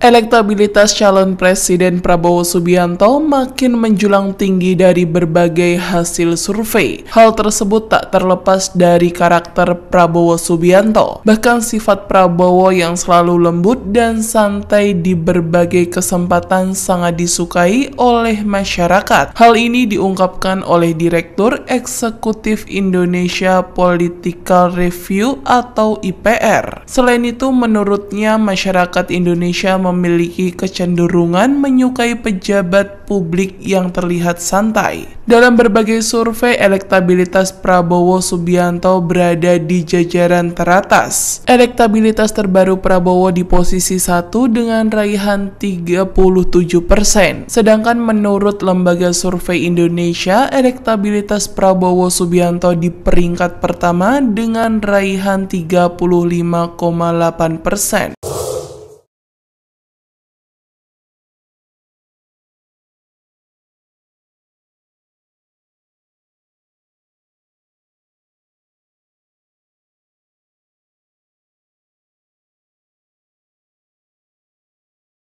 Elektabilitas calon Presiden Prabowo Subianto makin menjulang tinggi dari berbagai hasil survei. Hal tersebut tak terlepas dari karakter Prabowo Subianto, bahkan sifat Prabowo yang selalu lembut dan santai di berbagai kesempatan sangat disukai oleh masyarakat. Hal ini diungkapkan oleh Direktur Eksekutif Indonesia Political Review atau IPR. Selain itu, menurutnya masyarakat Indonesia memiliki kecenderungan menyukai pejabat publik yang terlihat santai. Dalam berbagai survei, elektabilitas Prabowo Subianto berada di jajaran teratas. Elektabilitas terbaru Prabowo di posisi satu dengan raihan 37%. Sedangkan menurut Lembaga Survei Indonesia, elektabilitas Prabowo Subianto di peringkat pertama dengan raihan 35,8%.